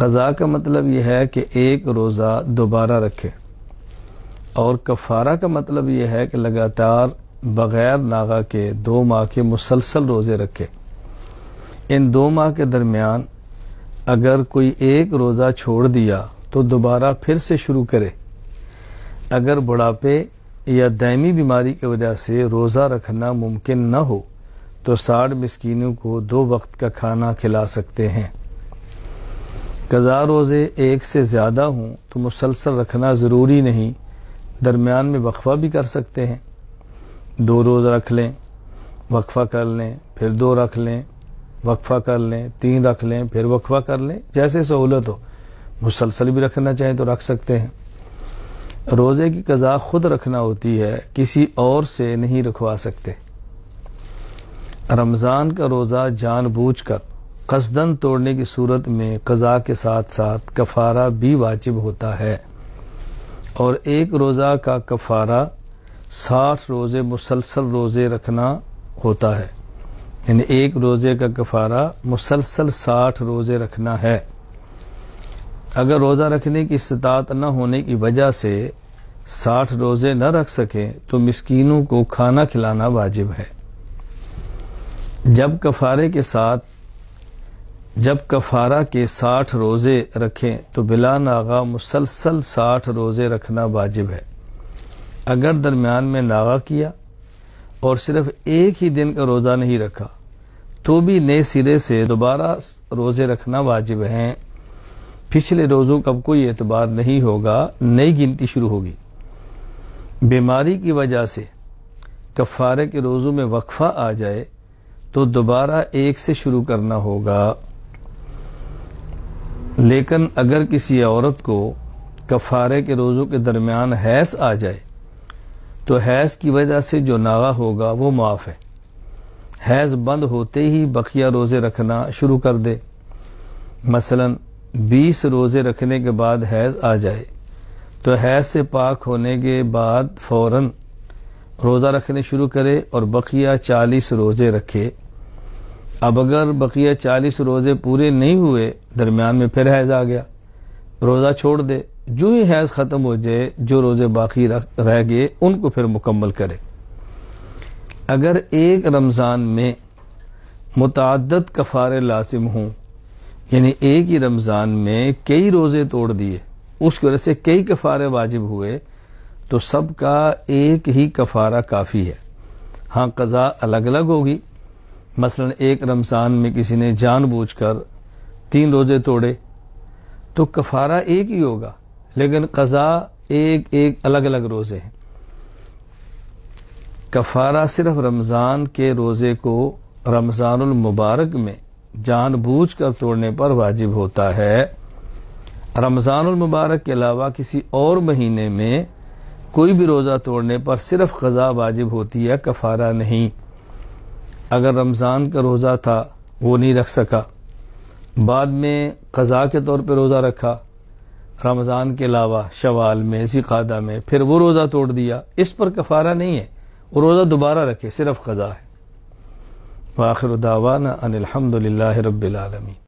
क़ज़ा का मतलब यह है कि एक रोज़ा दोबारा रखे और कफ़ारा का मतलब यह है कि लगातार बग़ैर नागा के दो माह के मुसलसल रोज़े रखे इन दो माह के दरमियान अगर कोई एक रोज़ा छोड़ दिया तो दोबारा फिर से शुरू करे अगर बुढ़ापे या दैमी बीमारी की वजह से रोज़ा रखना मुमकिन न हो तो साठ मिसकीनों को दो वक्त का खाना खिला सकते हैं कज़ा रोज़े एक से ज़्यादा हों तो मुसलसल रखना ज़रूरी नहीं दरमियान में वक्फ़ा भी कर सकते हैं दो रोज़ रख लें वक्फ़ा कर लें फिर दो रख लें वक्फ़ा कर लें तीन रख लें फिर वक्फ़ा कर लें जैसे सहूलत हो मुसलसल भी रखना चाहें तो रख सकते हैं रोज़े की कज़ा खुद रखना होती है किसी और से नहीं रखवा सकते रमज़ान का रोज़ा जानबूझ कर कसदन तोड़ने की सूरत में कज़ा के साथ साथ कफ़ारा भी वाजिब होता है और एक रोज़ा का कफ़ारा साठ रोज़े मुसलसल रोज़े रखना होता है यानी एक रोज़े का कफ़ारा मुसलसल साठ रोज़े रखना है अगर रोज़ा रखने की इस्तात न होने की वजह से साठ रोज़े न रख सकें तो मिसकीनों को खाना खिलाना वाजिब है जब कफ़ारे के साथ जब कफारा के साठ रोज़े रखें तो बिला नागा मुसलसल साठ रोज़े रखना वाजिब है अगर दरमियान में नागा किया और सिर्फ एक ही दिन का रोज़ा नहीं रखा तो भी नए सिरे से दोबारा रोज़े रखना वाजिब है पिछले रोज़ों का कोई एतबार नहीं होगा नई गिनती शुरू होगी बीमारी की वजह से कफारे के रोज़ों में वक्फा आ जाए तो दोबारा एक से शुरू करना होगा लेकिन अगर किसी औरत को कफारे के रोज़ों के दरमियान हैस आ जाए तो हैस की वजह से जो नागा होगा वो माफ़ है हैज़ बंद होते ही बकिया रोज़े रखना शुरू कर दे मसलन 20 रोज़े रखने के बाद हैस आ जाए तो हैज़ से पाक होने के बाद फ़ौर रोज़ा रखने शुरू करे और बकिया 40 रोज़े रखे अब अगर बकिया चालीस रोज़े पूरे नहीं हुए दरमियान में फिर हैज़ आ गया रोज़ा छोड़ दे जो ही हैज़ ख़त्म हो जाए जो रोज़े बाकी रह गए उनको फिर मुकम्मल करे अगर एक रमज़ान में मुतद कफ़ारे लाजिम हों यानी एक ही रमज़ान में कई रोज़े तोड़ दिए उसकी वजह से कई कफ़ारे वाजिब हुए तो सबका एक ही कफ़ारा काफ़ी है हाँ कज़ा अलग अलग होगी मसलन एक रमज़ान में किसी ने जानबूझकर तीन रोज़े तोड़े तो कफारा एक ही होगा लेकिन कज़ा एक एक अलग अलग रोज़े हैं कफारा सिर्फ रमज़ान के रोज़े को मुबारक में बूझ कर तोड़ने पर वाजिब होता है रमज़ानमबारक के अलावा किसी और महीने में कोई भी रोज़ा तोड़ने पर सिर्फ कजा वाजिब होती है कफारा नहीं अगर रमज़ान का रोज़ा था वो नहीं रख सका बाद में क़ज़ा के तौर पर रोज़ा रखा रमज़ान के अलावा शवाल में खादा में फिर वो रोज़ा तोड़ दिया इस पर कफारा नहीं है वो रोज़ा दोबारा रखे सिर्फ क़ज़ा है आखिर दावाना अनिलहमदिल्ला रबालमी